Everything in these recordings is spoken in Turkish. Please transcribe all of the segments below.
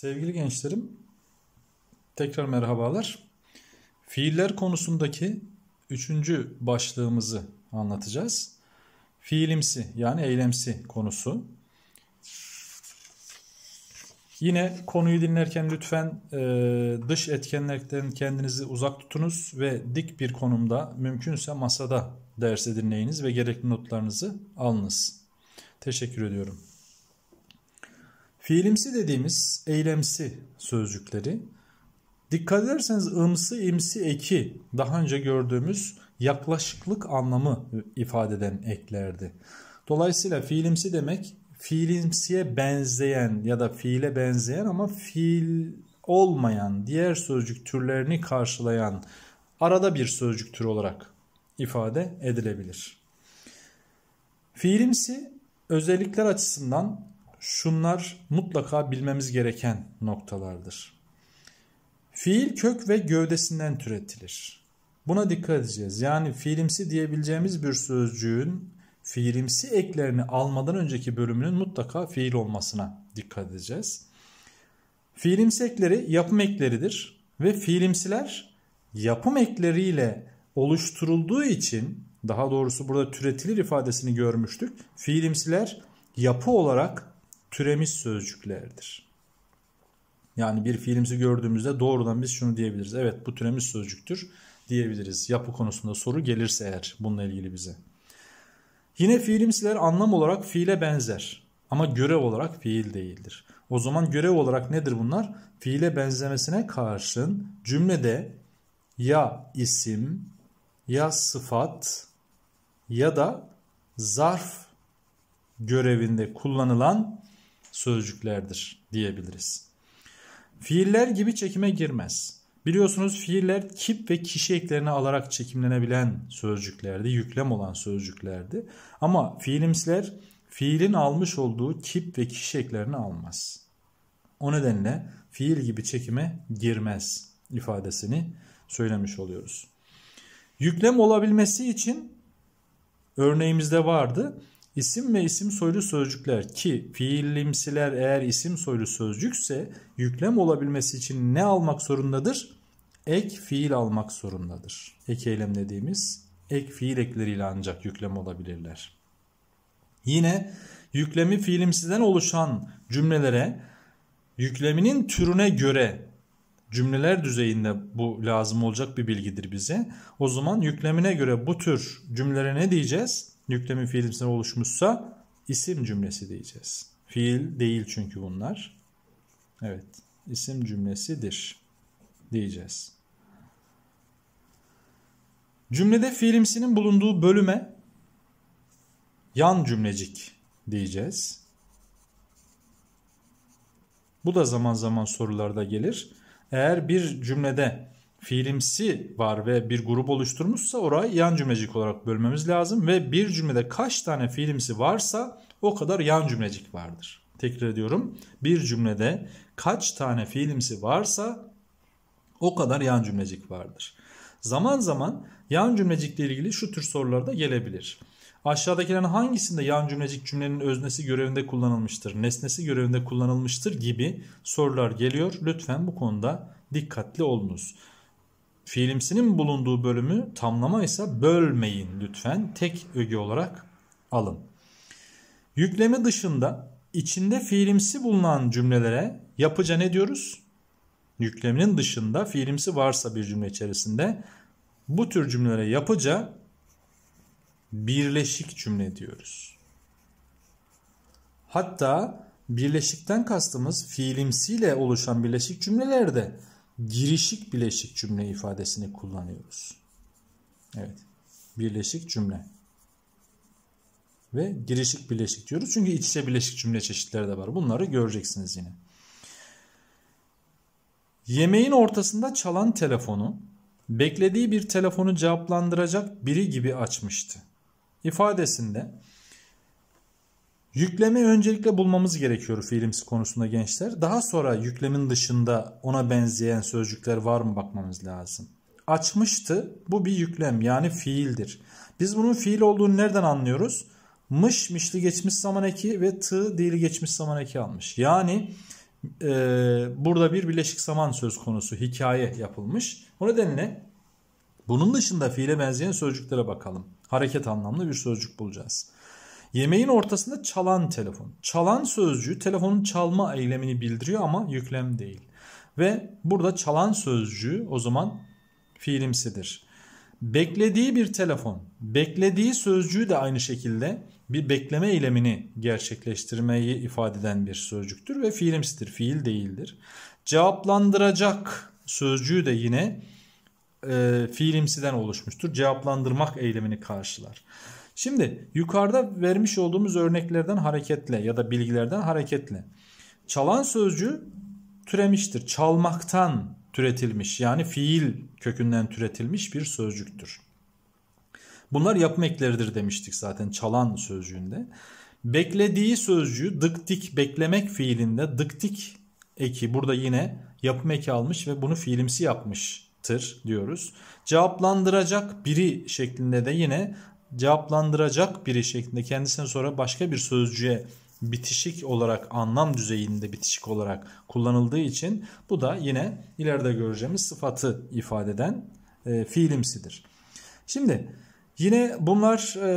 Sevgili gençlerim, tekrar merhabalar. Fiiller konusundaki üçüncü başlığımızı anlatacağız. Fiilimsi yani eylemsi konusu. Yine konuyu dinlerken lütfen e, dış etkenlerden kendinizi uzak tutunuz ve dik bir konumda mümkünse masada dersi dinleyiniz ve gerekli notlarınızı alınız. Teşekkür ediyorum. Fiilimsi dediğimiz eylemsi sözcükleri dikkat ederseniz ımsı, imsi, eki daha önce gördüğümüz yaklaşıklık anlamı ifade eden eklerdi. Dolayısıyla fiilimsi demek fiilimsiye benzeyen ya da fiile benzeyen ama fiil olmayan diğer sözcük türlerini karşılayan arada bir sözcük türü olarak ifade edilebilir. Fiilimsi özellikler açısından şunlar mutlaka bilmemiz gereken noktalardır. Fiil kök ve gövdesinden türetilir. Buna dikkat edeceğiz. Yani fiilimsi diyebileceğimiz bir sözcüğün fiilimsi eklerini almadan önceki bölümünün mutlaka fiil olmasına dikkat edeceğiz. Fiilimsi ekleri yapım ekleridir ve fiilimsiler yapım ekleriyle oluşturulduğu için daha doğrusu burada türetilir ifadesini görmüştük. Fiilimsiler yapı olarak türemiş sözcüklerdir. Yani bir fiilimizi gördüğümüzde doğrudan biz şunu diyebiliriz. Evet bu türemiş sözcüktür diyebiliriz. Yapı konusunda soru gelirse eğer bununla ilgili bize. Yine fiilimsiler anlam olarak fiile benzer ama görev olarak fiil değildir. O zaman görev olarak nedir bunlar? Fiile benzemesine karşın cümlede ya isim ya sıfat ya da zarf görevinde kullanılan sözcüklerdir diyebiliriz. Fiiller gibi çekime girmez. Biliyorsunuz fiiller kip ve kişi eklerini alarak çekimlenebilen sözcüklerdi, yüklem olan sözcüklerdi. Ama fiilimsiler fiilin almış olduğu kip ve kişi eklerini almaz. O nedenle fiil gibi çekime girmez ifadesini söylemiş oluyoruz. Yüklem olabilmesi için örneğimizde vardı. İsim ve isim soylu sözcükler ki fiillimsiler eğer isim soylu sözcükse yüklem olabilmesi için ne almak zorundadır? Ek fiil almak zorundadır. Ek eylem dediğimiz ek fiil ekleriyle ancak yüklem olabilirler. Yine yüklemi fiilimsizden oluşan cümlelere yükleminin türüne göre cümleler düzeyinde bu lazım olacak bir bilgidir bize. O zaman yüklemine göre bu tür cümlelere ne diyeceğiz? yüklemin fiilimsinden oluşmuşsa isim cümlesi diyeceğiz. Fiil değil çünkü bunlar. Evet, isim cümlesidir diyeceğiz. Cümlede fiilimsinin bulunduğu bölüme yan cümlecik diyeceğiz. Bu da zaman zaman sorularda gelir. Eğer bir cümlede fiilimsi var ve bir grup oluşturmuşsa orayı yan cümlecik olarak bölmemiz lazım ve bir cümlede kaç tane fiilimsi varsa o kadar yan cümlecik vardır. Tekrar ediyorum. Bir cümlede kaç tane fiilimsi varsa o kadar yan cümlecik vardır. Zaman zaman yan cümlecikle ilgili şu tür sorular da gelebilir. Aşağıdakilerin hangisinde yan cümlecik cümlenin öznesi görevinde kullanılmıştır, nesnesi görevinde kullanılmıştır gibi sorular geliyor. Lütfen bu konuda dikkatli olunuz. Fiilimsinin bulunduğu bölümü tamlama ise bölmeyin lütfen tek öge olarak alın. Yükleme dışında içinde fiilimsi bulunan cümlelere yapıca ne diyoruz? Yükleminin dışında fiilimsi varsa bir cümle içerisinde bu tür cümlelere yapıca birleşik cümle diyoruz. Hatta birleşikten kastımız fiilimsiyle oluşan birleşik cümlelerde girişik bileşik cümle ifadesini kullanıyoruz. Evet. Birleşik cümle. Ve girişik bileşik diyoruz. Çünkü iç içe bileşik cümle çeşitleri de var. Bunları göreceksiniz yine. Yemeğin ortasında çalan telefonu beklediği bir telefonu cevaplandıracak biri gibi açmıştı. İfadesinde Yüklemi öncelikle bulmamız gerekiyor fiilimsi konusunda gençler. Daha sonra yüklemin dışında ona benzeyen sözcükler var mı bakmamız lazım. Açmıştı bu bir yüklem yani fiildir. Biz bunun fiil olduğunu nereden anlıyoruz? Mış mişli geçmiş zaman eki ve tı dili geçmiş zaman eki almış. Yani e, burada bir bileşik zaman söz konusu hikaye yapılmış. O nedenle bunun dışında fiile benzeyen sözcüklere bakalım. Hareket anlamlı bir sözcük bulacağız. Yemeğin ortasında çalan telefon. Çalan sözcüğü telefonun çalma eylemini bildiriyor ama yüklem değil. Ve burada çalan sözcüğü o zaman fiilimsidir. Beklediği bir telefon. Beklediği sözcüğü de aynı şekilde bir bekleme eylemini gerçekleştirmeyi ifade eden bir sözcüktür ve fiilimsidir, fiil değildir. Cevaplandıracak sözcüğü de yine e, fiilimsiden oluşmuştur. Cevaplandırmak eylemini karşılar. Şimdi yukarıda vermiş olduğumuz örneklerden hareketle ya da bilgilerden hareketle çalan sözcü türemiştir. Çalmaktan türetilmiş yani fiil kökünden türetilmiş bir sözcüktür. Bunlar yapım ekleridir demiştik zaten çalan sözcüğünde. Beklediği sözcüğü dıktik beklemek fiilinde dıktik eki burada yine yapım eki almış ve bunu fiilimsi yapmıştır diyoruz. Cevaplandıracak biri şeklinde de yine cevaplandıracak biri şeklinde kendisine sonra başka bir sözcüğe bitişik olarak anlam düzeyinde bitişik olarak kullanıldığı için bu da yine ileride göreceğimiz sıfatı ifade eden e, fiilimsidir. Şimdi yine bunlar e,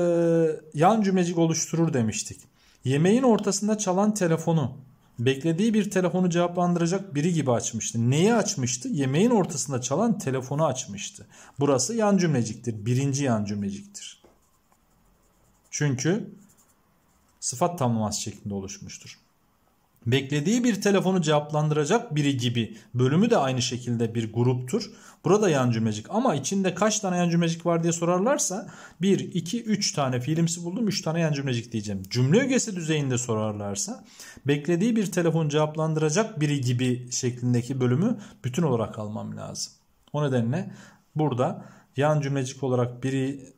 yan cümlecik oluşturur demiştik. Yemeğin ortasında çalan telefonu beklediği bir telefonu cevaplandıracak biri gibi açmıştı. Neyi açmıştı? Yemeğin ortasında çalan telefonu açmıştı. Burası yan cümleciktir. Birinci yan cümleciktir. Çünkü sıfat tamlaması şeklinde oluşmuştur. Beklediği bir telefonu cevaplandıracak biri gibi bölümü de aynı şekilde bir gruptur. Burada yan cümlecik ama içinde kaç tane yan cümlecik var diye sorarlarsa 1, 2, 3 tane fiilimsi buldum 3 tane yan cümlecik diyeceğim. Cümle ögesi düzeyinde sorarlarsa beklediği bir telefonu cevaplandıracak biri gibi şeklindeki bölümü bütün olarak almam lazım. O nedenle burada yan cümlecik olarak biri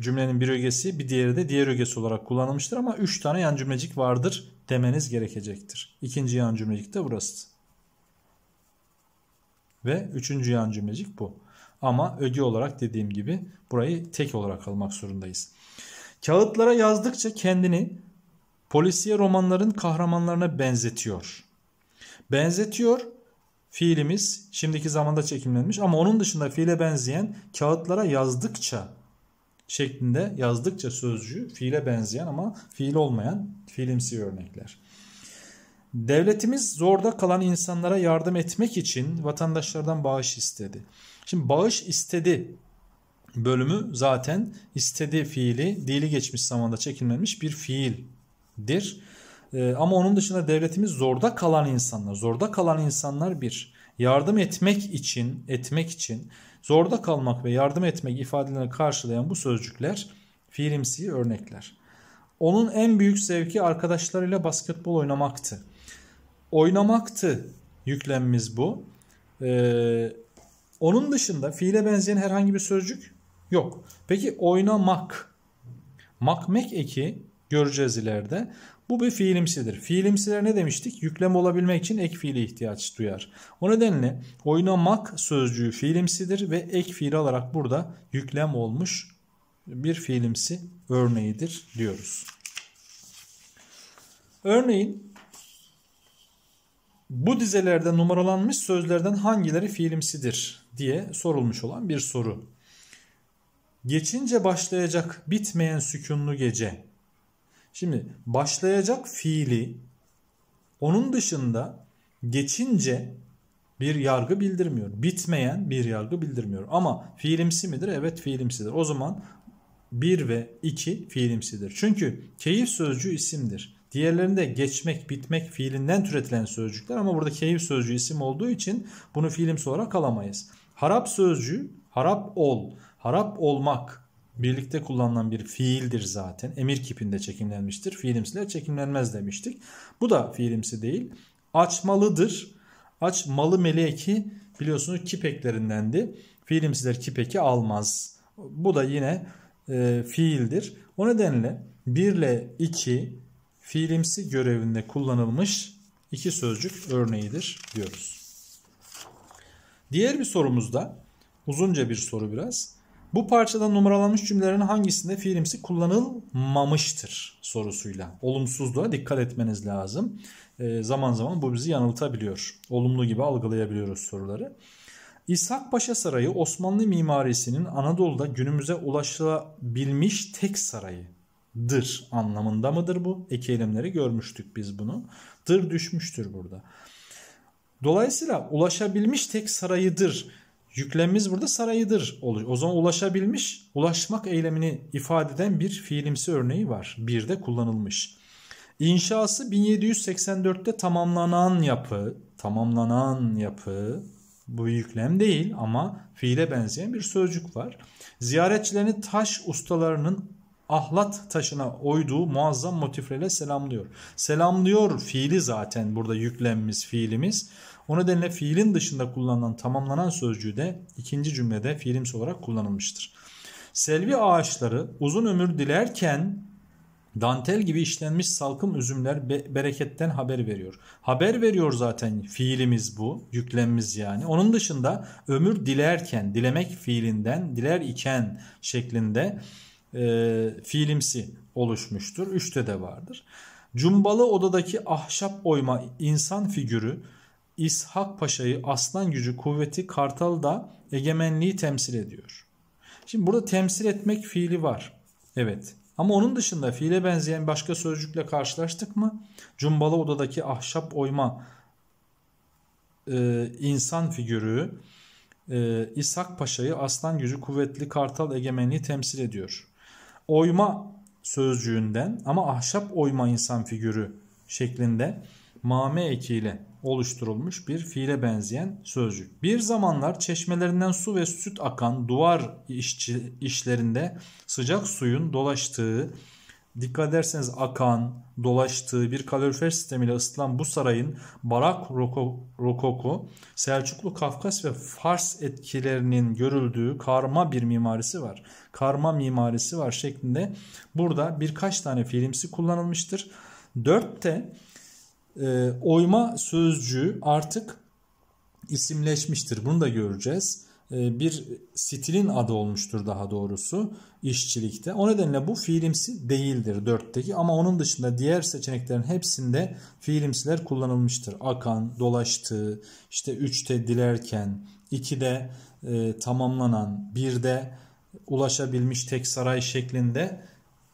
cümlenin bir ögesi bir diğeri de diğer ögesi olarak kullanılmıştır ama 3 tane yan cümlecik vardır demeniz gerekecektir. İkinci yan cümlecik de burası. Ve üçüncü yan cümlecik bu. Ama öge olarak dediğim gibi burayı tek olarak almak zorundayız. Kağıtlara yazdıkça kendini polisiye romanların kahramanlarına benzetiyor. Benzetiyor fiilimiz şimdiki zamanda çekimlenmiş ama onun dışında fiile benzeyen kağıtlara yazdıkça şeklinde yazdıkça sözcüğü fiile benzeyen ama fiil olmayan fiilimsi örnekler. Devletimiz zorda kalan insanlara yardım etmek için vatandaşlardan bağış istedi. Şimdi bağış istedi bölümü zaten istedi fiili dili geçmiş zamanda çekilmemiş bir fiildir. Ee, ama onun dışında devletimiz zorda kalan insanlar. Zorda kalan insanlar bir yardım etmek için, etmek için zorda kalmak ve yardım etmek ifadelerini karşılayan bu sözcükler fiilimsi örnekler. Onun en büyük zevki arkadaşlarıyla basketbol oynamaktı. Oynamaktı yüklemimiz bu. Ee, onun dışında fiile benzeyen herhangi bir sözcük yok. Peki oynamak. Makmek eki Göreceğiz ileride. Bu bir fiilimsidir. Fiilimsiler ne demiştik? Yüklem olabilmek için ek fiile ihtiyaç duyar. O nedenle oynamak sözcüğü fiilimsidir ve ek fiil alarak burada yüklem olmuş bir fiilimsi örneğidir diyoruz. Örneğin bu dizelerde numaralanmış sözlerden hangileri fiilimsidir diye sorulmuş olan bir soru. Geçince başlayacak bitmeyen sükunlu gece Şimdi başlayacak fiili onun dışında geçince bir yargı bildirmiyor. Bitmeyen bir yargı bildirmiyor. Ama fiilimsi midir? Evet fiilimsidir. O zaman 1 ve 2 fiilimsidir. Çünkü keyif sözcüğü isimdir. Diğerlerinde geçmek, bitmek fiilinden türetilen sözcükler ama burada keyif sözcüğü isim olduğu için bunu fiilimsi olarak alamayız. Harap sözcüğü harap ol, harap olmak, birlikte kullanılan bir fiildir zaten. Emir kipinde çekimlenmiştir. Fiilimsiler çekimlenmez demiştik. Bu da fiilimsi değil. Açmalıdır. Açmalı meleki biliyorsunuz kipeklerindendi. Fiilimsiler kipeki almaz. Bu da yine e, fiildir. O nedenle 1 ile 2 fiilimsi görevinde kullanılmış iki sözcük örneğidir diyoruz. Diğer bir sorumuzda uzunca bir soru biraz. Bu parçada numaralanmış cümlelerin hangisinde fiilimsi kullanılmamıştır sorusuyla. Olumsuzluğa dikkat etmeniz lazım. E, zaman zaman bu bizi yanıltabiliyor. Olumlu gibi algılayabiliyoruz soruları. İshak Paşa Sarayı Osmanlı mimarisinin Anadolu'da günümüze ulaşılabilmiş tek sarayıdır anlamında mıdır bu? Ek eylemleri görmüştük biz bunu. Dır düşmüştür burada. Dolayısıyla ulaşabilmiş tek sarayıdır Yüklemimiz burada sarayıdır. O zaman ulaşabilmiş, ulaşmak eylemini ifade eden bir fiilimsi örneği var. Bir de kullanılmış. İnşası 1784'te tamamlanan yapı, tamamlanan yapı bu yüklem değil ama fiile benzeyen bir sözcük var. Ziyaretçilerini taş ustalarının ahlat taşına oyduğu muazzam motiflerle selamlıyor. Selamlıyor fiili zaten burada yüklemimiz fiilimiz. O nedenle fiilin dışında kullanılan tamamlanan sözcüğü de ikinci cümlede fiilimsi olarak kullanılmıştır. Selvi ağaçları uzun ömür dilerken dantel gibi işlenmiş salkım üzümler be bereketten haber veriyor. Haber veriyor zaten fiilimiz bu, yüklemimiz yani. Onun dışında ömür dilerken, dilemek fiilinden, diler iken şeklinde e, fiilimsi oluşmuştur. Üçte de vardır. Cumbalı odadaki ahşap oyma insan figürü İshak Paşa'yı aslan gücü kuvveti Kartal da egemenliği temsil ediyor. Şimdi burada temsil etmek fiili var. Evet. Ama onun dışında fiile benzeyen başka sözcükle karşılaştık mı? Cumbalı odadaki ahşap oyma e, insan figürü e, İshak Paşa'yı aslan gücü kuvvetli kartal egemenliği temsil ediyor. Oyma sözcüğünden ama ahşap oyma insan figürü şeklinde mame ekiyle oluşturulmuş bir fiile benzeyen sözcük. Bir zamanlar çeşmelerinden su ve süt akan duvar işçi, işlerinde sıcak suyun dolaştığı, dikkat ederseniz akan, dolaştığı bir kalorifer sistemiyle ısıtılan bu sarayın barak rokoku Selçuklu Kafkas ve Fars etkilerinin görüldüğü karma bir mimarisi var. Karma mimarisi var şeklinde burada birkaç tane filmsi kullanılmıştır. Dörtte e, oyma sözcüğü artık isimleşmiştir. Bunu da göreceğiz. E, bir stilin adı olmuştur daha doğrusu işçilikte. O nedenle bu fiilimsi değildir dörtteki ama onun dışında diğer seçeneklerin hepsinde fiilimsiler kullanılmıştır. Akan, dolaştığı, işte üçte dilerken, ikide e, tamamlanan, birde ulaşabilmiş tek saray şeklinde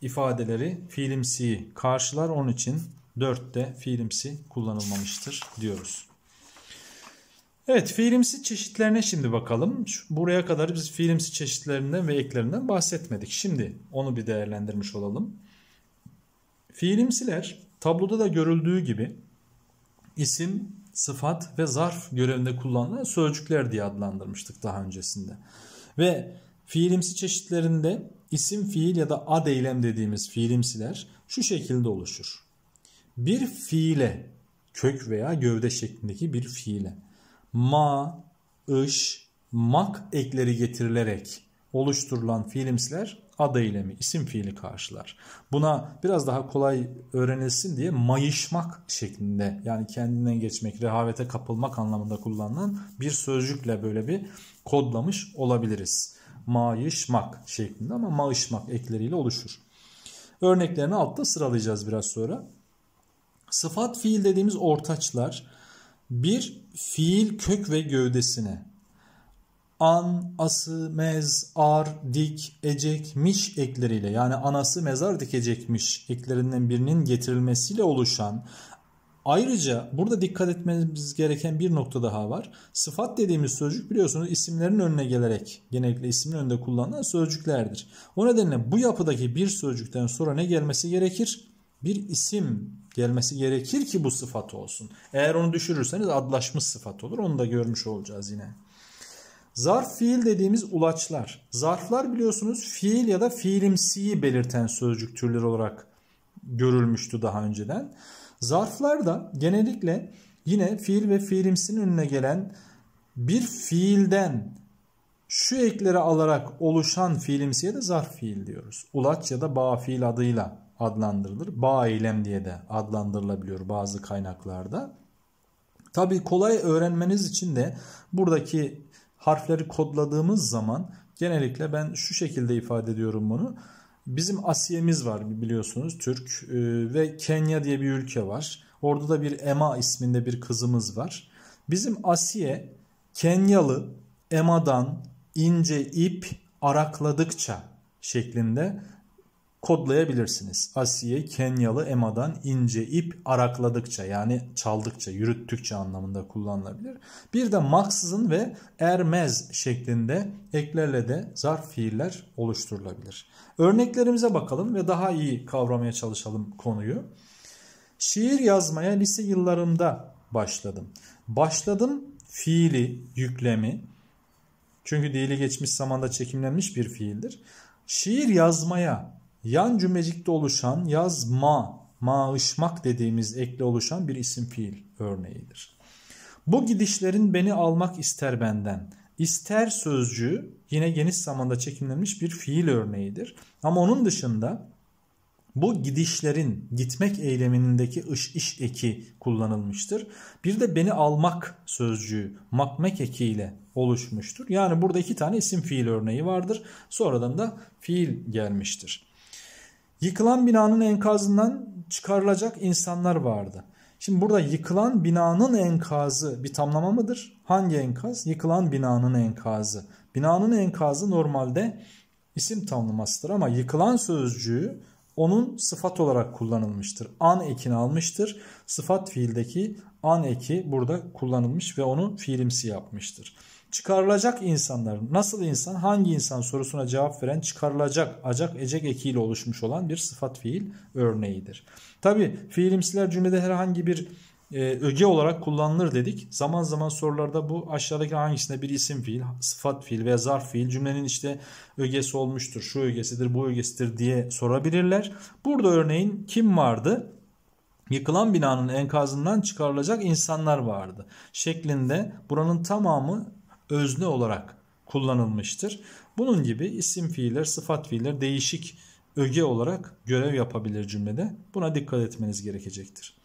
ifadeleri fiilimsiyi karşılar. Onun için 4'te fiilimsi kullanılmamıştır diyoruz. Evet fiilimsi çeşitlerine şimdi bakalım. Buraya kadar biz fiilimsi çeşitlerinden ve eklerinden bahsetmedik. Şimdi onu bir değerlendirmiş olalım. Fiilimsiler tabloda da görüldüğü gibi isim, sıfat ve zarf görevinde kullanılan sözcükler diye adlandırmıştık daha öncesinde. Ve fiilimsi çeşitlerinde isim, fiil ya da ad eylem dediğimiz fiilimsiler şu şekilde oluşur bir fiile kök veya gövde şeklindeki bir fiile ma, ış, mak ekleri getirilerek oluşturulan fiilimsiler ada eylemi, isim fiili karşılar. Buna biraz daha kolay öğrenilsin diye mayışmak şeklinde yani kendinden geçmek, rehavete kapılmak anlamında kullanılan bir sözcükle böyle bir kodlamış olabiliriz. Mayışmak şeklinde ama mayışmak ekleriyle oluşur. Örneklerini altta sıralayacağız biraz sonra. Sıfat fiil dediğimiz ortaçlar bir fiil kök ve gövdesine an, ası, mez, ar, dik, ecekmiş ekleriyle yani anası mezar dikecekmiş eklerinden birinin getirilmesiyle oluşan Ayrıca burada dikkat etmemiz gereken bir nokta daha var. Sıfat dediğimiz sözcük biliyorsunuz isimlerin önüne gelerek genellikle ismin önünde kullanılan sözcüklerdir. O nedenle bu yapıdaki bir sözcükten sonra ne gelmesi gerekir? Bir isim gelmesi gerekir ki bu sıfat olsun. Eğer onu düşürürseniz adlaşmış sıfat olur. Onu da görmüş olacağız yine. Zarf fiil dediğimiz ulaçlar. Zarflar biliyorsunuz fiil ya da fiilimsiyi belirten sözcük türleri olarak görülmüştü daha önceden. Zarflar da genellikle yine fiil ve fiilimsinin önüne gelen bir fiilden şu ekleri alarak oluşan fiilimsiye de zarf fiil diyoruz. Ulaç ya da bağ fiil adıyla adlandırılır. Bağ eylem diye de adlandırılabiliyor bazı kaynaklarda. Tabii kolay öğrenmeniz için de buradaki harfleri kodladığımız zaman genellikle ben şu şekilde ifade ediyorum bunu. Bizim Asiye'miz var biliyorsunuz Türk e, ve Kenya diye bir ülke var. Orada da bir Emma isminde bir kızımız var. Bizim Asiye Kenyalı Ema'dan ince ip arakladıkça şeklinde kodlayabilirsiniz. Asiye Kenyalı Ema'dan ince ip arakladıkça yani çaldıkça, yürüttükçe anlamında kullanılabilir. Bir de maksızın ve ermez şeklinde eklerle de zarf fiiller oluşturulabilir. Örneklerimize bakalım ve daha iyi kavramaya çalışalım konuyu. Şiir yazmaya lise yıllarımda başladım. Başladım fiili, yüklemi. Çünkü dili geçmiş zamanda çekimlenmiş bir fiildir. Şiir yazmaya yan cümlecikte oluşan yazma, maaşmak dediğimiz ekle oluşan bir isim fiil örneğidir. Bu gidişlerin beni almak ister benden. İster sözcüğü yine geniş zamanda çekimlenmiş bir fiil örneğidir. Ama onun dışında bu gidişlerin gitmek eylemindeki ış iş eki kullanılmıştır. Bir de beni almak sözcüğü makmek ekiyle oluşmuştur. Yani burada iki tane isim fiil örneği vardır. Sonradan da fiil gelmiştir. Yıkılan binanın enkazından çıkarılacak insanlar vardı. Şimdi burada yıkılan binanın enkazı bir tamlama mıdır? Hangi enkaz? Yıkılan binanın enkazı. Binanın enkazı normalde isim tamlamasıdır ama yıkılan sözcüğü onun sıfat olarak kullanılmıştır. An ekini almıştır. Sıfat fiildeki an eki burada kullanılmış ve onu fiilimsi yapmıştır. Çıkarılacak insanların nasıl insan hangi insan sorusuna cevap veren çıkarılacak acak ecek ekiyle oluşmuş olan bir sıfat fiil örneğidir. Tabi fiilimsiler cümlede herhangi bir e, öge olarak kullanılır dedik. Zaman zaman sorularda bu aşağıdaki hangisinde bir isim fiil, sıfat fiil veya zarf fiil cümlenin işte ögesi olmuştur, şu ögesidir, bu ögesidir diye sorabilirler. Burada örneğin kim vardı? Yıkılan binanın enkazından çıkarılacak insanlar vardı şeklinde buranın tamamı özne olarak kullanılmıştır. Bunun gibi isim fiiller, sıfat fiiller değişik öge olarak görev yapabilir cümlede. Buna dikkat etmeniz gerekecektir.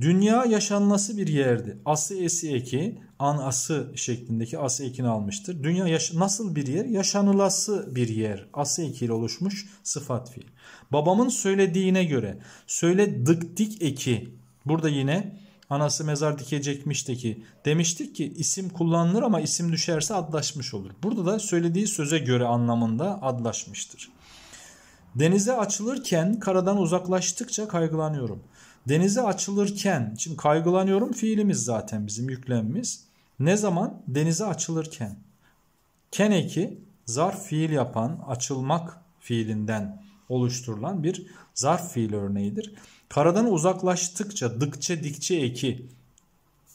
Dünya yaşanması bir yerdi. Ası esi eki, an ası şeklindeki ası ekini almıştır. Dünya yaş- nasıl bir yer? Yaşanılası bir yer. Ası ekiyle oluşmuş sıfat fiil. Babamın söylediğine göre söyledik dik eki. Burada yine anası mezar dikecekmiş de ki demiştik ki isim kullanılır ama isim düşerse adlaşmış olur. Burada da söylediği söze göre anlamında adlaşmıştır. Denize açılırken karadan uzaklaştıkça kaygılanıyorum. Denize açılırken, şimdi kaygılanıyorum fiilimiz zaten bizim yüklemimiz. Ne zaman? Denize açılırken. Ken eki zarf fiil yapan açılmak fiilinden oluşturulan bir zarf fiil örneğidir. Karadan uzaklaştıkça dıkçe dikçe eki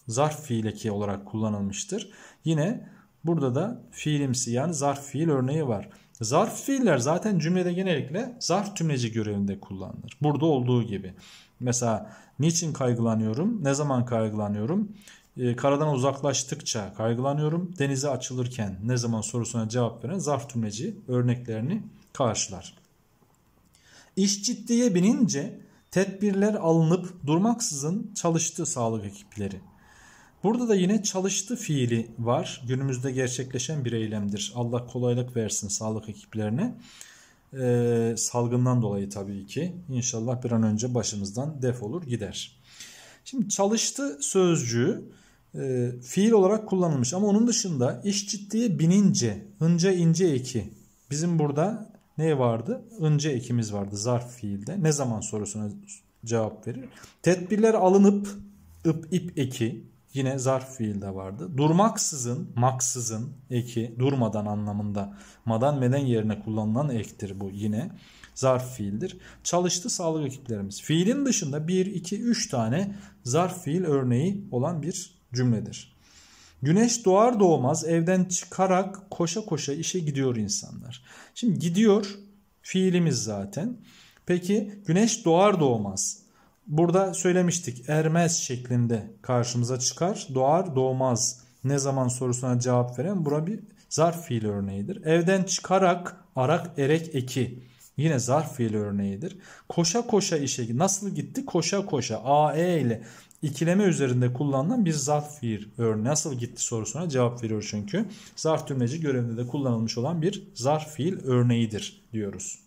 zarf fiil eki olarak kullanılmıştır. Yine burada da fiilimsi yani zarf fiil örneği var. Zarf fiiller zaten cümlede genellikle zarf tümleci görevinde kullanılır. Burada olduğu gibi. Mesela niçin kaygılanıyorum? Ne zaman kaygılanıyorum? E, karadan uzaklaştıkça kaygılanıyorum. Denize açılırken ne zaman sorusuna cevap veren zarf tümleci örneklerini karşılar. İş ciddiye binince tedbirler alınıp durmaksızın çalıştı sağlık ekipleri. Burada da yine çalıştı fiili var. Günümüzde gerçekleşen bir eylemdir. Allah kolaylık versin sağlık ekiplerine. Ee, salgından dolayı tabii ki. İnşallah bir an önce başımızdan def olur gider. Şimdi çalıştı sözcüğü e, fiil olarak kullanılmış. Ama onun dışında iş ciddiye binince, hınca ince eki. Bizim burada ne vardı? Önce ekimiz vardı zarf fiilde. Ne zaman sorusuna cevap verir. Tedbirler alınıp ıp ip eki yine zarf fiilde vardı. Durmaksızın, maksızın eki durmadan anlamında madan meden yerine kullanılan ektir bu yine. Zarf fiildir. Çalıştı sağlık ekiplerimiz. Fiilin dışında 1, 2, 3 tane zarf fiil örneği olan bir cümledir. Güneş doğar doğmaz evden çıkarak koşa koşa işe gidiyor insanlar. Şimdi gidiyor fiilimiz zaten. Peki güneş doğar doğmaz. Burada söylemiştik ermez şeklinde karşımıza çıkar. Doğar doğmaz ne zaman sorusuna cevap veren bura bir zarf fiil örneğidir. Evden çıkarak arak erek eki. Yine zarf fiil örneğidir. Koşa koşa işe nasıl gitti? Koşa koşa. A E ile ikileme üzerinde kullanılan bir zarf fiil örneği. Nasıl gitti sorusuna cevap veriyor çünkü. Zarf tümleci görevinde de kullanılmış olan bir zarf fiil örneğidir diyoruz.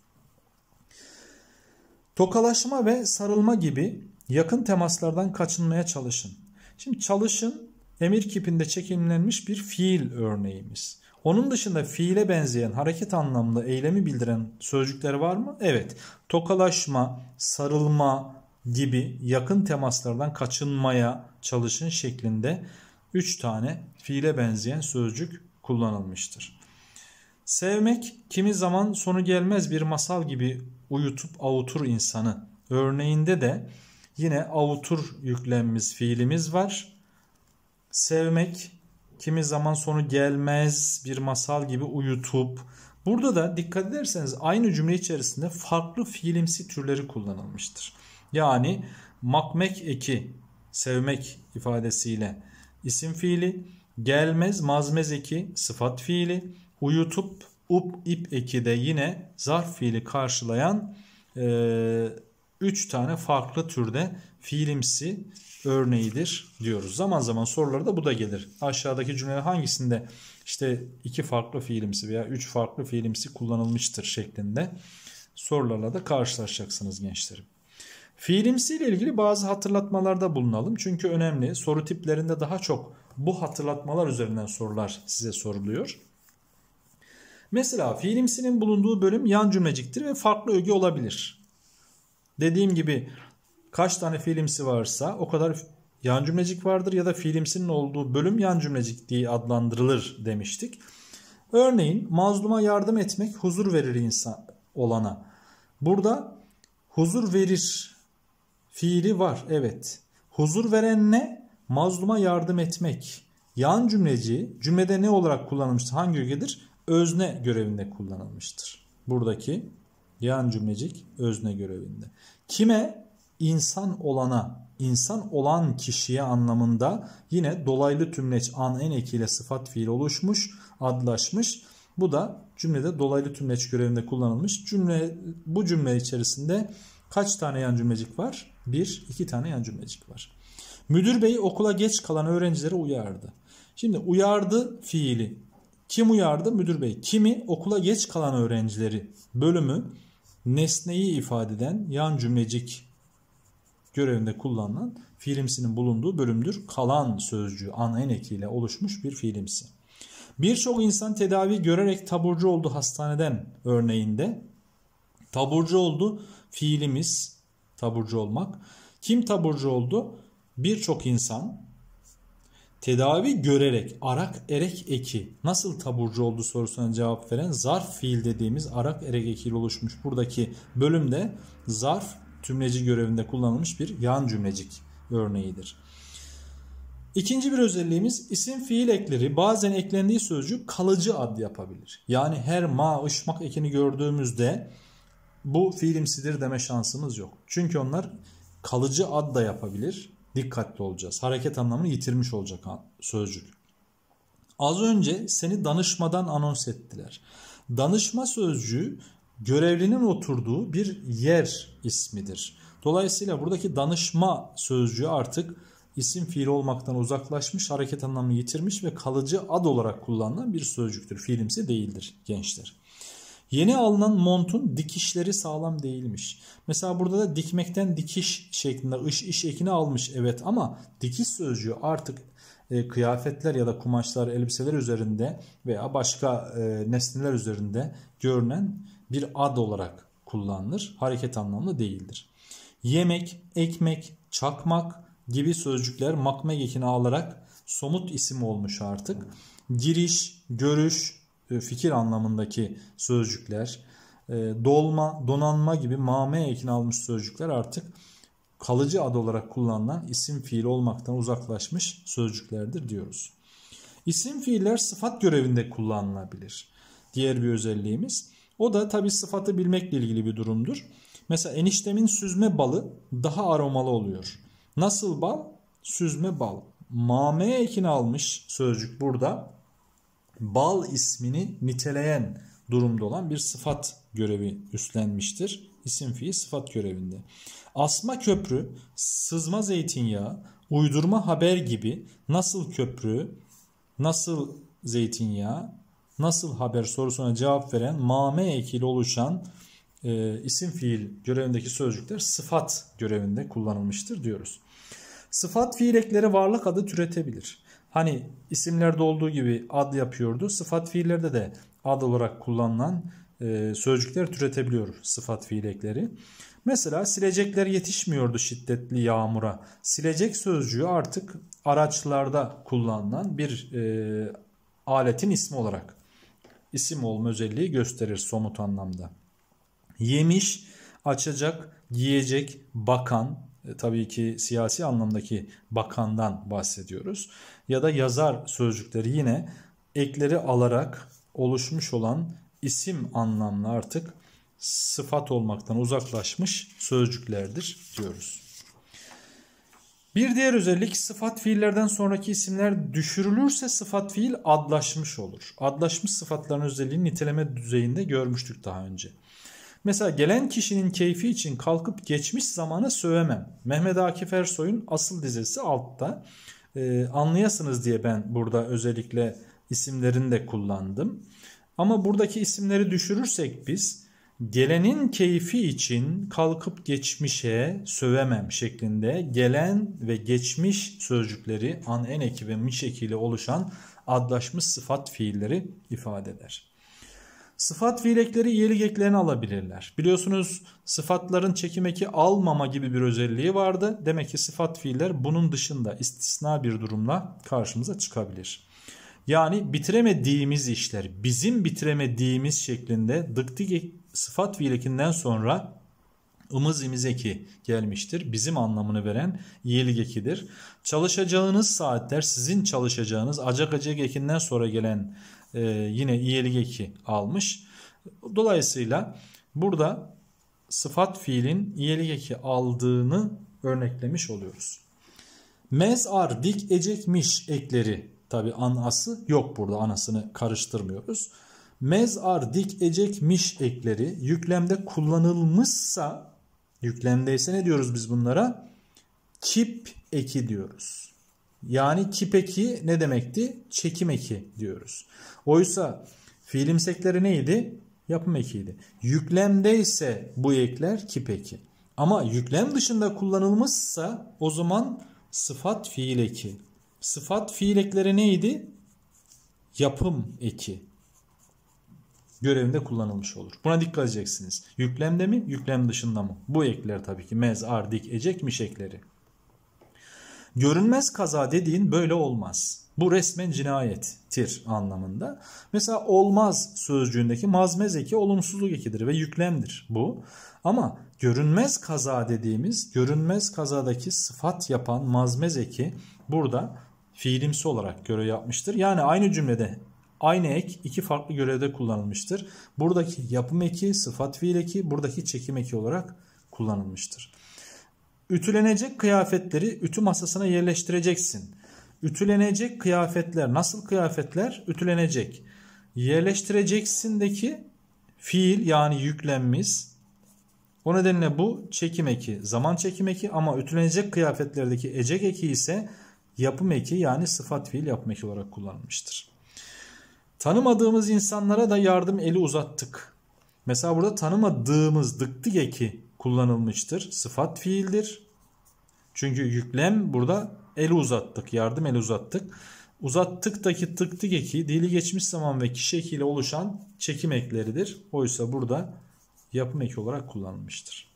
Tokalaşma ve sarılma gibi yakın temaslardan kaçınmaya çalışın. Şimdi çalışın emir kipinde çekimlenmiş bir fiil örneğimiz. Onun dışında fiile benzeyen hareket anlamlı eylemi bildiren sözcükler var mı? Evet. Tokalaşma, sarılma, gibi yakın temaslardan kaçınmaya çalışın şeklinde 3 tane fiile benzeyen sözcük kullanılmıştır. Sevmek kimi zaman sonu gelmez bir masal gibi uyutup avutur insanı. Örneğinde de yine avutur yüklenmiş fiilimiz var. Sevmek kimi zaman sonu gelmez bir masal gibi uyutup. Burada da dikkat ederseniz aynı cümle içerisinde farklı fiilimsi türleri kullanılmıştır. Yani makmek eki sevmek ifadesiyle isim fiili, gelmez mazmez eki sıfat fiili, uyutup up ip eki de yine zarf fiili karşılayan e, üç tane farklı türde fiilimsi örneğidir diyoruz. Zaman zaman sorularda bu da gelir. Aşağıdaki cümleler hangisinde işte iki farklı fiilimsi veya üç farklı fiilimsi kullanılmıştır şeklinde sorularla da karşılaşacaksınız gençlerim. Fiilimsiyle ilgili bazı hatırlatmalarda bulunalım. Çünkü önemli. Soru tiplerinde daha çok bu hatırlatmalar üzerinden sorular size soruluyor. Mesela fiilimsinin bulunduğu bölüm yan cümleciktir ve farklı öge olabilir. Dediğim gibi kaç tane fiilimsi varsa o kadar yan cümlecik vardır ya da fiilimsinin olduğu bölüm yan cümlecik diye adlandırılır demiştik. Örneğin mazluma yardım etmek huzur verir insan olana. Burada huzur verir Fiili var evet. Huzur veren ne? Mazluma yardım etmek. Yan cümleci cümlede ne olarak kullanılmıştır? Hangi ögedir? Özne görevinde kullanılmıştır. Buradaki yan cümlecik özne görevinde. Kime? İnsan olana, insan olan kişiye anlamında yine dolaylı tümleç an en ekiyle sıfat fiil oluşmuş, adlaşmış. Bu da cümlede dolaylı tümleç görevinde kullanılmış. Cümle bu cümle içerisinde kaç tane yan cümlecik var? Bir, iki tane yan cümlecik var. Müdür bey okula geç kalan öğrencileri uyardı. Şimdi uyardı fiili. Kim uyardı? Müdür bey. Kimi? Okula geç kalan öğrencileri bölümü nesneyi ifade eden yan cümlecik görevinde kullanılan fiilimsinin bulunduğu bölümdür. Kalan sözcüğü ana en ekiyle oluşmuş bir fiilimsi. Birçok insan tedavi görerek taburcu oldu hastaneden örneğinde. Taburcu oldu fiilimiz taburcu olmak. Kim taburcu oldu? Birçok insan tedavi görerek arak erek eki nasıl taburcu oldu sorusuna cevap veren zarf fiil dediğimiz arak erek ekiyle oluşmuş buradaki bölümde zarf tümleci görevinde kullanılmış bir yan cümlecik örneğidir. İkinci bir özelliğimiz isim fiil ekleri bazen eklendiği sözcük kalıcı ad yapabilir. Yani her ma ışmak ekini gördüğümüzde bu fiilimsidir deme şansımız yok. Çünkü onlar kalıcı ad da yapabilir. Dikkatli olacağız. Hareket anlamını yitirmiş olacak sözcük. Az önce seni danışmadan anons ettiler. Danışma sözcüğü görevlinin oturduğu bir yer ismidir. Dolayısıyla buradaki danışma sözcüğü artık isim fiil olmaktan uzaklaşmış, hareket anlamını yitirmiş ve kalıcı ad olarak kullanılan bir sözcüktür. Fiilimsi değildir gençler. Yeni alınan montun dikişleri sağlam değilmiş. Mesela burada da dikmekten dikiş şeklinde iş, iş ekini almış evet ama dikiş sözcüğü artık e, kıyafetler ya da kumaşlar, elbiseler üzerinde veya başka e, nesneler üzerinde görünen bir ad olarak kullanılır. Hareket anlamlı değildir. Yemek, ekmek, çakmak gibi sözcükler makmek ekini alarak somut isim olmuş artık. Giriş, görüş, e, fikir anlamındaki sözcükler, e, dolma, donanma gibi mameye ekin almış sözcükler artık kalıcı ad olarak kullanılan isim fiil olmaktan uzaklaşmış sözcüklerdir diyoruz. İsim fiiller sıfat görevinde kullanılabilir. Diğer bir özelliğimiz o da tabi sıfatı bilmekle ilgili bir durumdur. Mesela eniştemin süzme balı daha aromalı oluyor. Nasıl bal? Süzme bal. Mameye ekin almış sözcük burada bal ismini niteleyen durumda olan bir sıfat görevi üstlenmiştir. İsim fiil sıfat görevinde. Asma köprü, sızma zeytinyağı, uydurma haber gibi nasıl köprü, nasıl zeytinyağı, nasıl haber sorusuna cevap veren mame ekili oluşan e, isim fiil görevindeki sözcükler sıfat görevinde kullanılmıştır diyoruz. Sıfat fiilekleri varlık adı türetebilir. Hani isimlerde olduğu gibi ad yapıyordu. Sıfat fiillerde de ad olarak kullanılan e, sözcükler türetebiliyor sıfat fiil ekleri. Mesela silecekler yetişmiyordu şiddetli yağmura. Silecek sözcüğü artık araçlarda kullanılan bir e, aletin ismi olarak isim olma özelliği gösterir somut anlamda. Yemiş, açacak, giyecek, bakan, e, tabii ki siyasi anlamdaki bakandan bahsediyoruz. Ya da yazar sözcükleri yine ekleri alarak oluşmuş olan isim anlamlı artık sıfat olmaktan uzaklaşmış sözcüklerdir diyoruz. Bir diğer özellik sıfat fiillerden sonraki isimler düşürülürse sıfat fiil adlaşmış olur. Adlaşmış sıfatların özelliğini niteleme düzeyinde görmüştük daha önce. Mesela gelen kişinin keyfi için kalkıp geçmiş zamana sövemem. Mehmet Akif Ersoy'un asıl dizesi altta. Ee, anlayasınız diye ben burada özellikle isimlerini de kullandım. Ama buradaki isimleri düşürürsek biz gelenin keyfi için kalkıp geçmişe sövemem şeklinde gelen ve geçmiş sözcükleri an en eki ve miş ekiyle oluşan adlaşmış sıfat fiilleri ifade eder. Sıfat fiilekleri iyilik eklerini alabilirler. Biliyorsunuz sıfatların çekimeki almama gibi bir özelliği vardı. Demek ki sıfat fiiller bunun dışında istisna bir durumla karşımıza çıkabilir. Yani bitiremediğimiz işler, bizim bitiremediğimiz şeklinde dıktik sıfat fiilekinden sonra ımız imiz eki gelmiştir. Bizim anlamını veren iyilik ekidir. Çalışacağınız saatler sizin çalışacağınız acak acak ekinden sonra gelen e, yine iyelik eki almış. Dolayısıyla burada sıfat fiilin iyelik eki aldığını örneklemiş oluyoruz. Mezar dik ecekmiş ekleri tabi anası yok burada anasını karıştırmıyoruz. Mezar dik ecekmiş ekleri yüklemde kullanılmışsa yüklemdeyse ne diyoruz biz bunlara? Kip eki diyoruz. Yani kip eki ne demekti? Çekim eki diyoruz. Oysa fiilimsekleri neydi? Yapım ekiydi. Yüklemde ise bu ekler kip eki. Ama yüklem dışında kullanılmışsa o zaman sıfat fiil eki. Sıfat fiil ekleri neydi? Yapım eki görevinde kullanılmış olur. Buna dikkat edeceksiniz. Yüklemde mi, yüklem dışında mı? Bu ekler tabii ki mez, ardik, ecek, miş ekleri. Görünmez kaza dediğin böyle olmaz. Bu resmen cinayettir anlamında. Mesela olmaz sözcüğündeki mazmez eki olumsuzluk ekidir ve yüklemdir bu. Ama görünmez kaza dediğimiz görünmez kazadaki sıfat yapan mazmez eki burada fiilimsi olarak görev yapmıştır. Yani aynı cümlede aynı ek iki farklı görevde kullanılmıştır. Buradaki yapım eki sıfat fiil eki buradaki çekim eki olarak kullanılmıştır. Ütülenecek kıyafetleri ütü masasına yerleştireceksin. Ütülenecek kıyafetler nasıl kıyafetler? Ütülenecek. Yerleştireceksindeki fiil yani yüklenmiş. O nedenle bu çekim eki, zaman çekim eki ama ütülenecek kıyafetlerdeki ecek eki ise yapım eki yani sıfat fiil yapım eki olarak kullanılmıştır. Tanımadığımız insanlara da yardım eli uzattık. Mesela burada tanımadığımız dıktık eki kullanılmıştır. Sıfat fiildir. Çünkü yüklem burada el uzattık, yardım el uzattık. Uzattıktaki tıktık eki dili geçmiş zaman ve kişi ekiyle oluşan çekim ekleridir. Oysa burada yapım eki olarak kullanılmıştır.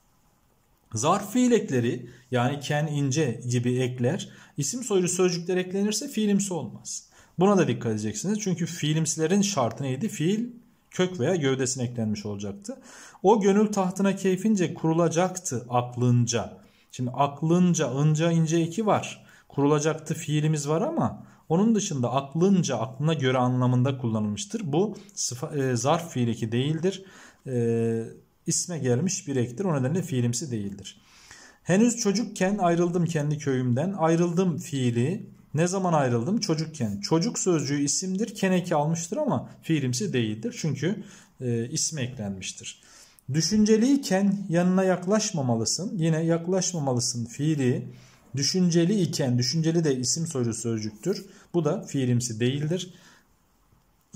Zarf fiil ekleri yani ken ince gibi ekler isim soylu sözcükler eklenirse fiilimsi olmaz. Buna da dikkat edeceksiniz. Çünkü fiilimsilerin şartı neydi? Fiil kök veya gövdesine eklenmiş olacaktı. O gönül tahtına keyfince kurulacaktı aklınca. Şimdi aklınca, ınca, ince iki var. Kurulacaktı fiilimiz var ama onun dışında aklınca, aklına göre anlamında kullanılmıştır. Bu sıfa, e, zarf fiili ki değildir. E, isme gelmiş bir ektir. O nedenle fiilimsi değildir. Henüz çocukken ayrıldım kendi köyümden. Ayrıldım fiili ne zaman ayrıldım? Çocukken. Çocuk sözcüğü isimdir. Keneki almıştır ama fiilimsi değildir. Çünkü e, ismi eklenmiştir. Düşünceliyken yanına yaklaşmamalısın. Yine yaklaşmamalısın fiili. Düşünceli iken, düşünceli de isim soru sözcüktür. Bu da fiilimsi değildir.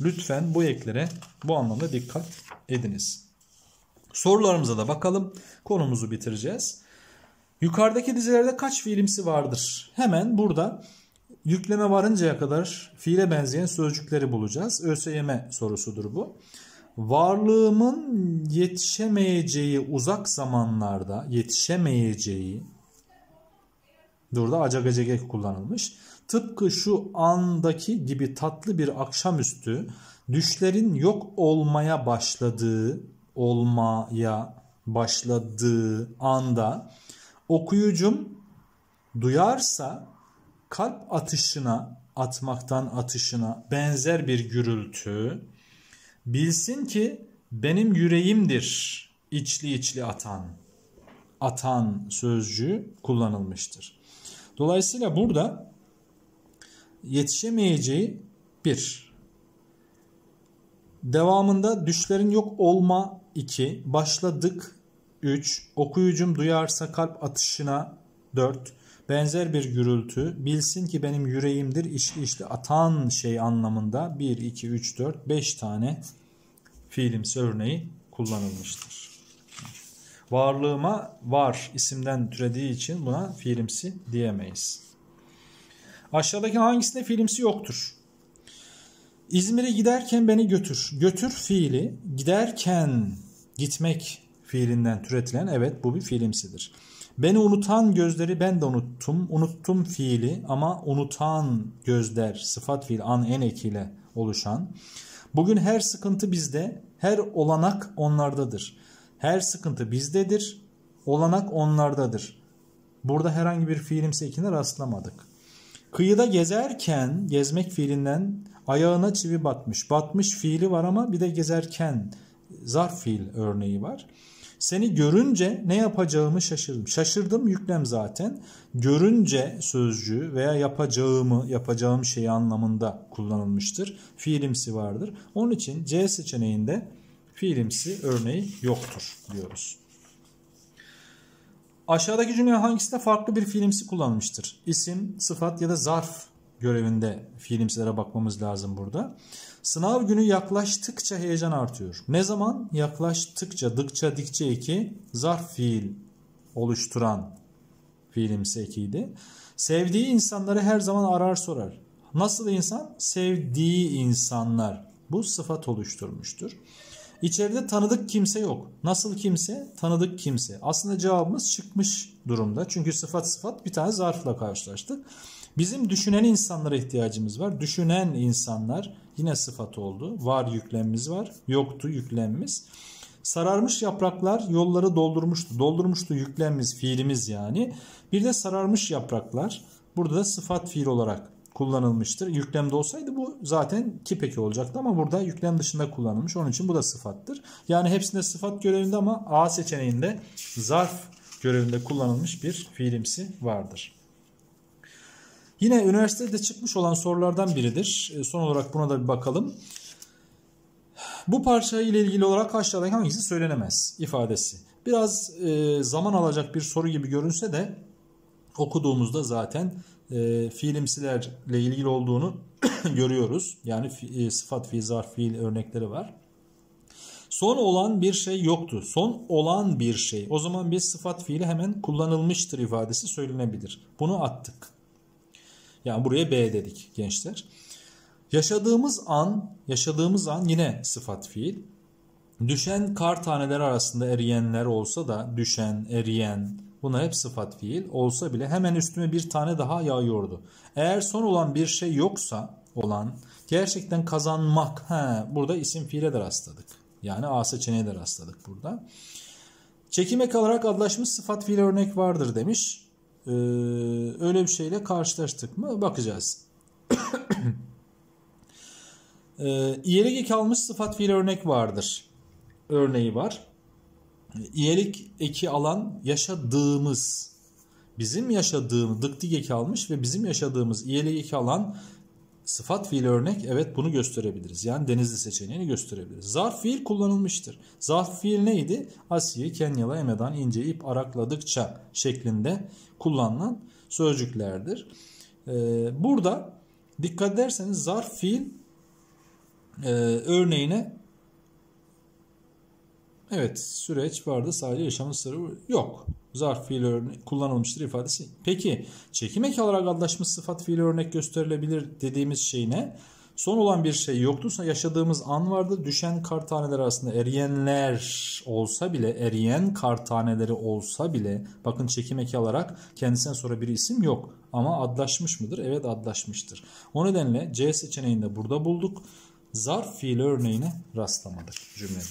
Lütfen bu eklere bu anlamda dikkat ediniz. Sorularımıza da bakalım. Konumuzu bitireceğiz. Yukarıdaki dizilerde kaç fiilimsi vardır? Hemen burada yükleme varıncaya kadar fiile benzeyen sözcükleri bulacağız. ÖSYM sorusudur bu. Varlığımın yetişemeyeceği uzak zamanlarda yetişemeyeceği burada acagacegek kullanılmış. Tıpkı şu andaki gibi tatlı bir akşamüstü düşlerin yok olmaya başladığı olmaya başladığı anda okuyucum duyarsa kalp atışına, atmaktan atışına benzer bir gürültü. Bilsin ki benim yüreğimdir içli içli atan. Atan sözcüğü kullanılmıştır. Dolayısıyla burada yetişemeyeceği bir. Devamında düşlerin yok olma iki. Başladık 3. Okuyucum duyarsa kalp atışına 4. Benzer bir gürültü bilsin ki benim yüreğimdir işte işte atan şey anlamında 1, 2, 3, 4, 5 tane fiilimsi örneği kullanılmıştır. Varlığıma var isimden türediği için buna fiilimsi diyemeyiz. Aşağıdaki hangisinde fiilimsi yoktur? İzmir'e giderken beni götür. Götür fiili giderken gitmek fiilinden türetilen evet bu bir fiilimsidir. Beni unutan gözleri ben de unuttum. Unuttum fiili ama unutan gözler sıfat fiil an enek ile oluşan. Bugün her sıkıntı bizde, her olanak onlardadır. Her sıkıntı bizdedir, olanak onlardadır. Burada herhangi bir fiilimsi ekine rastlamadık. Kıyıda gezerken gezmek fiilinden ayağına çivi batmış. Batmış fiili var ama bir de gezerken zarf fiil örneği var. Seni görünce ne yapacağımı şaşırdım. Şaşırdım yüklem zaten. Görünce sözcüğü veya yapacağımı, yapacağım şeyi anlamında kullanılmıştır. Fiilimsi vardır. Onun için C seçeneğinde fiilimsi örneği yoktur diyoruz. Aşağıdaki cümle hangisinde farklı bir fiilimsi kullanmıştır? İsim, sıfat ya da zarf görevinde fiilimsilere bakmamız lazım burada. Sınav günü yaklaştıkça heyecan artıyor. Ne zaman? Yaklaştıkça, dıkça, dikçe eki zarf fiil oluşturan fiilimsi ekiydi. Sevdiği insanları her zaman arar sorar. Nasıl insan? Sevdiği insanlar. Bu sıfat oluşturmuştur. İçeride tanıdık kimse yok. Nasıl kimse? Tanıdık kimse. Aslında cevabımız çıkmış durumda. Çünkü sıfat sıfat bir tane zarfla karşılaştık. Bizim düşünen insanlara ihtiyacımız var. Düşünen insanlar yine sıfat oldu. Var yüklemimiz var. Yoktu yüklemimiz. Sararmış yapraklar yolları doldurmuştu. Doldurmuştu yüklemimiz, fiilimiz yani. Bir de sararmış yapraklar burada da sıfat fiil olarak kullanılmıştır. Yüklemde olsaydı bu zaten kipeki olacaktı ama burada yüklem dışında kullanılmış. Onun için bu da sıfattır. Yani hepsinde sıfat görevinde ama A seçeneğinde zarf görevinde kullanılmış bir fiilimsi vardır. Yine üniversitede çıkmış olan sorulardan biridir. E, son olarak buna da bir bakalım. Bu parça ile ilgili olarak aşağıdaki hangisi söylenemez ifadesi. Biraz e, zaman alacak bir soru gibi görünse de okuduğumuzda zaten e, fiilimsilerle ilgili olduğunu görüyoruz. Yani sıfat, fiil, zarf, fiil örnekleri var. Son olan bir şey yoktu. Son olan bir şey. O zaman bir sıfat fiili hemen kullanılmıştır ifadesi söylenebilir. Bunu attık. Yani buraya B dedik gençler. Yaşadığımız an, yaşadığımız an yine sıfat fiil. Düşen kar taneleri arasında eriyenler olsa da düşen, eriyen buna hep sıfat fiil olsa bile hemen üstüme bir tane daha yağıyordu. Eğer son olan bir şey yoksa olan gerçekten kazanmak. He, burada isim fiile de rastladık. Yani A seçeneğe de rastladık burada. Çekime kalarak adlaşmış sıfat fiil örnek vardır demiş. Ee, öyle bir şeyle karşılaştık mı bakacağız. ee, almış sıfat fiil örnek vardır. Örneği var. İyilik eki alan yaşadığımız bizim yaşadığımız dıktik eki almış ve bizim yaşadığımız iyilik eki alan sıfat fiil örnek evet bunu gösterebiliriz. Yani denizli seçeneğini gösterebiliriz. Zarf fiil kullanılmıştır. Zarf fiil neydi? Asiye, Kenyalı, Emedan, ince ip arakladıkça şeklinde kullanılan sözcüklerdir. Ee, burada dikkat ederseniz zarf fiil e, örneğine Evet süreç vardı sadece yaşamın sırrı yok. Zarf fiil örnek kullanılmıştır ifadesi. Peki çekim eki olarak anlaşmış sıfat fiili örnek gösterilebilir dediğimiz şey ne? Son olan bir şey yoktursa yaşadığımız an vardı. Düşen kar taneleri arasında eriyenler olsa bile, eriyen kar taneleri olsa bile bakın çekim eki alarak kendisine sonra bir isim yok. Ama adlaşmış mıdır? Evet adlaşmıştır. O nedenle C seçeneğinde burada bulduk. Zarf fiil örneğine rastlamadık cümlenin.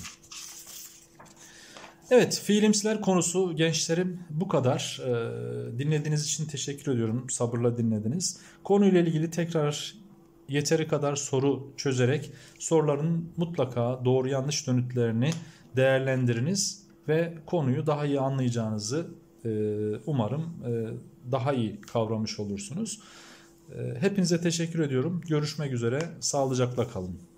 Evet fiilimsiler konusu gençlerim bu kadar. Ee, dinlediğiniz için teşekkür ediyorum. Sabırla dinlediniz. Konuyla ilgili tekrar yeteri kadar soru çözerek soruların mutlaka doğru yanlış dönütlerini değerlendiriniz ve konuyu daha iyi anlayacağınızı e, umarım e, daha iyi kavramış olursunuz. E, hepinize teşekkür ediyorum. Görüşmek üzere. Sağlıcakla kalın.